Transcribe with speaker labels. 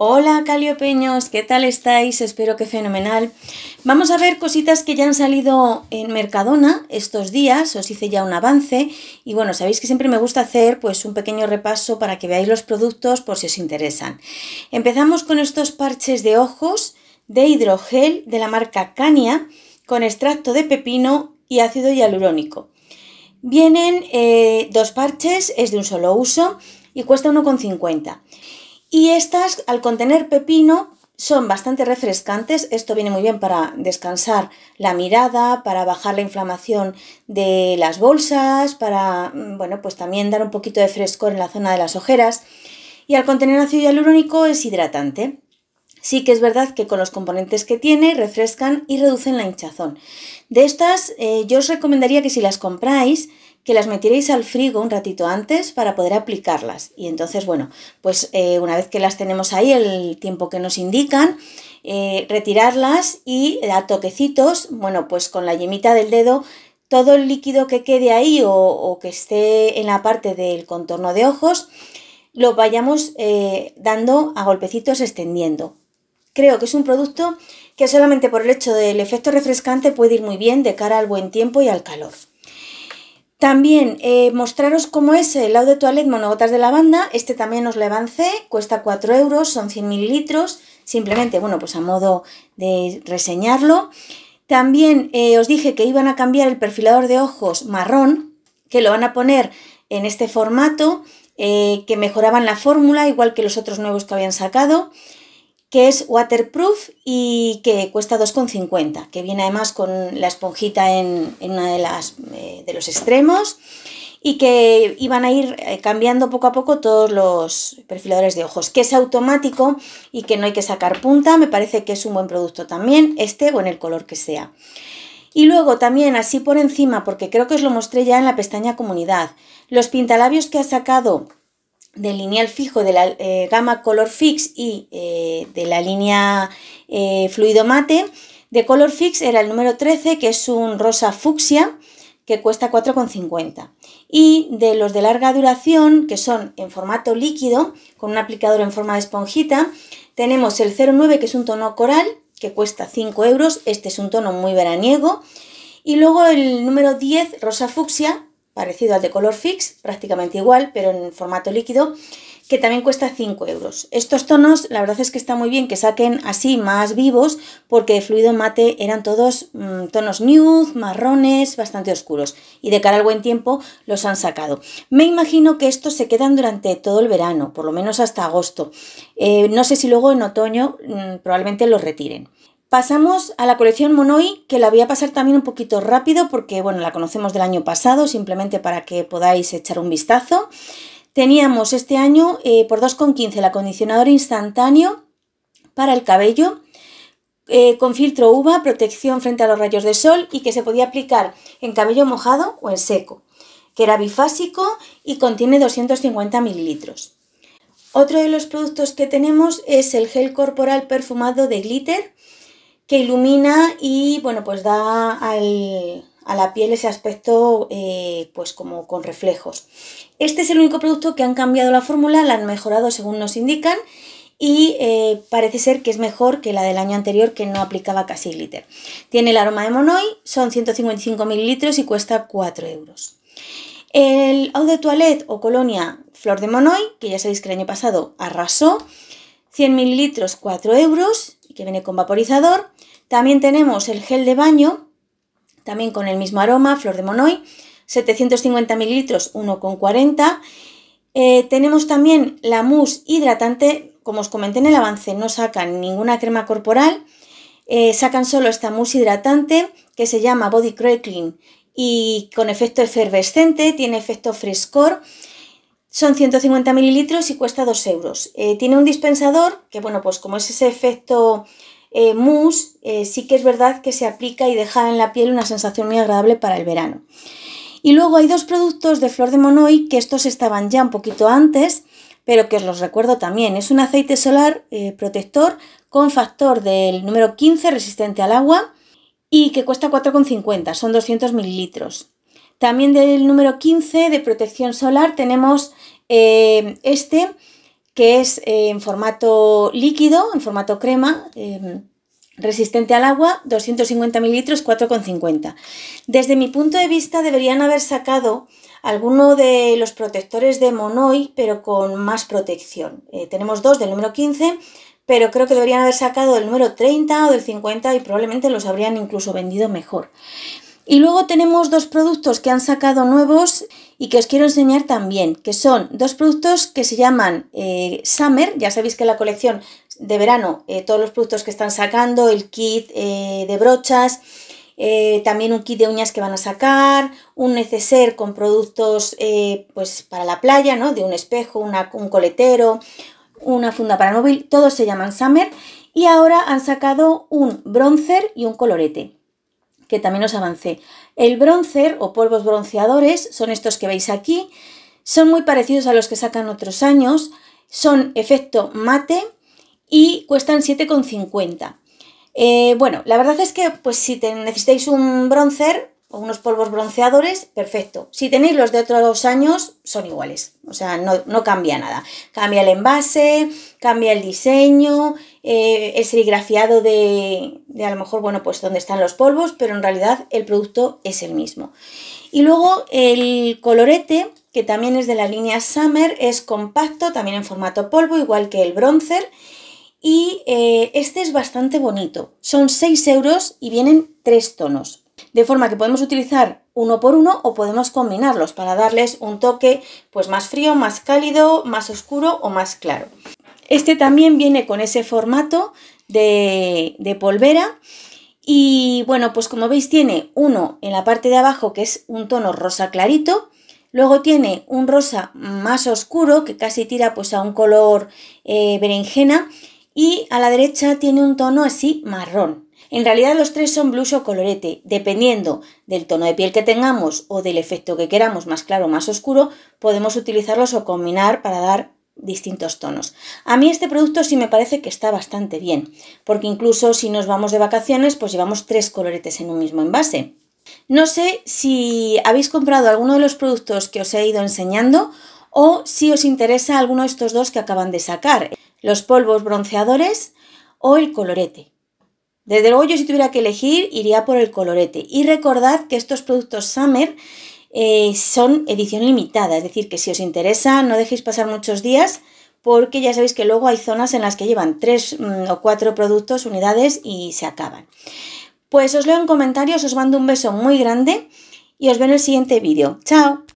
Speaker 1: Hola Caliopeños, ¿qué tal estáis? Espero que fenomenal. Vamos a ver cositas que ya han salido en Mercadona estos días, os hice ya un avance y bueno, sabéis que siempre me gusta hacer pues un pequeño repaso para que veáis los productos por si os interesan. Empezamos con estos parches de ojos de hidrogel de la marca Cania con extracto de pepino y ácido hialurónico. Vienen eh, dos parches, es de un solo uso y cuesta 1,50. Y estas, al contener pepino, son bastante refrescantes. Esto viene muy bien para descansar la mirada, para bajar la inflamación de las bolsas, para, mm, bueno, pues también dar un poquito de frescor en la zona de las ojeras. Y al contener ácido hialurónico es hidratante. Sí que es verdad que con los componentes que tiene refrescan y reducen la hinchazón. De estas, eh, yo os recomendaría que si las compráis, que las metierais al frigo un ratito antes para poder aplicarlas. Y entonces, bueno, pues eh, una vez que las tenemos ahí, el tiempo que nos indican, eh, retirarlas y eh, a toquecitos, bueno, pues con la yemita del dedo, todo el líquido que quede ahí o, que esté en la parte del contorno de ojos, lo vayamos dando a golpecitos extendiendo. Creo que es un producto que solamente por el hecho del efecto refrescante puede ir muy bien de cara al buen tiempo y al calor. También eh, mostraros cómo es el lado de Toilette Monogotas de Lavanda. Este también os lo avancé, cuesta 4 euros, son 100 mililitros. Simplemente, bueno, pues a modo de reseñarlo. También eh, os dije que iban a cambiar el perfilador de ojos marrón, que lo van a poner en este formato, eh, que mejoraban la fórmula, igual que los otros nuevos que habían sacado que es waterproof y que cuesta 2,50, que viene además con la esponjita en, uno una de, las, eh, de los extremos y que iban a ir eh, cambiando poco a poco todos los perfiladores de ojos, que es automático y que no hay que sacar punta, me parece que es un buen producto también, este o en el color que sea. Y luego también así por encima, porque creo que os lo mostré ya en la pestaña comunidad, los pintalabios que ha sacado del lineal fijo de la eh, gama color fix y eh, de la línea eh, fluido mate. De color fix era el número 13, que es un rosa fucsia, que cuesta 4,50. Y de los de larga duración, que son en formato líquido, con un aplicador en forma de esponjita, tenemos el 09, que es un tono coral, que cuesta 5 euros. Este es un tono muy veraniego. Y luego el número 10, rosa fucsia, parecido al de color fix, prácticamente igual, pero en formato líquido, que también cuesta 5 euros. Estos tonos, la verdad es que está muy bien que saquen así más vivos, porque de fluido mate eran todos mm, tonos nude, marrones, bastante oscuros, y de cara al buen tiempo los han sacado. Me imagino que estos se quedan durante todo el verano, por lo menos hasta agosto. Eh, no sé si luego en otoño mm, probablemente los retiren. Pasamos a la colección Monoi, que la voy a pasar también un poquito rápido porque, bueno, la conocemos del año pasado, simplemente para que podáis echar un vistazo. Teníamos este año eh, por 2,15 el acondicionador instantáneo para el cabello, eh, con filtro uva, protección frente a los rayos de sol y que se podía aplicar en cabello mojado o en seco, que era bifásico y contiene 250 mililitros. Otro de los productos que tenemos es el gel corporal perfumado de glitter, que ilumina y bueno, pues da a la piel ese aspecto eh, pues como con reflejos. Este es el único producto que han cambiado la fórmula, la han mejorado según nos indican y eh, parece ser que es mejor que la del año anterior que no aplicaba casi glitter. Tiene el aroma de Monoi, son 155 mililitros y cuesta 4 euros. El Eau de Toilette o Colonia Flor de Monoi, que ya sabéis que el año pasado arrasó, 100 mililitros 4 euros que viene con vaporizador. También tenemos el gel de baño, también con el mismo aroma, flor de monoi, 750 mililitros, 1,40. Eh, tenemos también la mousse hidratante, como os comenté en el avance, no sacan ninguna crema corporal, eh, sacan solo esta mousse hidratante que se llama Body Crackling y con efecto efervescente, tiene efecto frescor son 150 mililitros y cuesta 2 euros. Eh, tiene un dispensador que, bueno, pues como es ese efecto eh, mousse, eh, sí que es verdad que se aplica y deja en la piel una sensación muy agradable para el verano. Y luego hay dos productos de Flor de monoi que estos estaban ya un poquito antes, pero que os los recuerdo también. Es un aceite solar protector con factor del número 15 resistente al agua y que cuesta 4,50, son 200 mililitros. También del número 15 de protección solar tenemos eh, este, que es eh, en formato líquido, en formato crema, em, resistente al agua, 250 mililitros, 4,50. Desde mi punto de vista deberían haber sacado alguno de los protectores de Monoi, pero con más protección. Eh, tenemos dos del número 15, pero creo que deberían haber sacado el número 30 o del 50 y probablemente los habrían incluso vendido mejor. Y luego tenemos dos productos que han sacado nuevos y que os quiero enseñar también, que son dos productos que se llaman eh, Summer, ya sabéis que la colección de verano, eh, todos los productos que están sacando, el kit eh, de brochas, también un kit de uñas que van a sacar, un neceser con productos pues para la playa, ¿no? De un espejo, una, un coletero, una funda para móvil, todos se llaman Summer. Y ahora han sacado un bronzer y un colorete que también os avancé. El bronzer o polvos bronceadores son estos que veis aquí. Son muy parecidos a los que sacan otros años. Son efecto mate y cuestan 7,50. Eh, bueno, la verdad es que pues si te necesitáis un bronzer o unos polvos bronceadores, perfecto. Si tenéis los de otros años, son iguales. O sea, no, no cambia nada. Cambia el envase, cambia el diseño eh, el serigrafiado de, a lo mejor, bueno, pues donde están los polvos, pero en realidad el producto es el mismo. Y luego el colorete, que también es de la línea Summer, es compacto, también en formato polvo, igual que el bronzer. Y eh, este es bastante bonito. Son 6 euros y vienen tres tonos. De forma que podemos utilizar uno por uno o podemos combinarlos para darles un toque pues, más frío, más cálido, más oscuro o más claro. Este también viene con ese formato de, polvera. Y bueno, pues como veis tiene uno en la parte de abajo que es un tono rosa clarito, Luego tiene un rosa más oscuro que casi tira pues a un color eh, berenjena y a la derecha tiene un tono así marrón. En realidad los tres son blush o colorete, dependiendo del tono de piel que tengamos o del efecto que queramos, más claro o más oscuro, podemos utilizarlos o combinar para dar distintos tonos. A mí este producto sí me parece que está bastante bien, porque incluso si nos vamos de vacaciones, pues llevamos tres coloretes en un mismo envase. No sé si habéis comprado alguno de los productos que os he ido enseñando o si os interesa alguno de estos dos que acaban de sacar, los polvos bronceadores o el colorete. Desde luego yo si tuviera que elegir iría por el colorete. Y recordad que estos productos Summer eh, son edición limitada, es decir, que si os interesa no dejéis pasar muchos días porque ya sabéis que luego hay zonas en las que llevan tres mm, o cuatro productos, unidades y se acaban. Pues os leo en comentarios, os mando un beso muy grande y os veo en el siguiente vídeo. ¡Chao!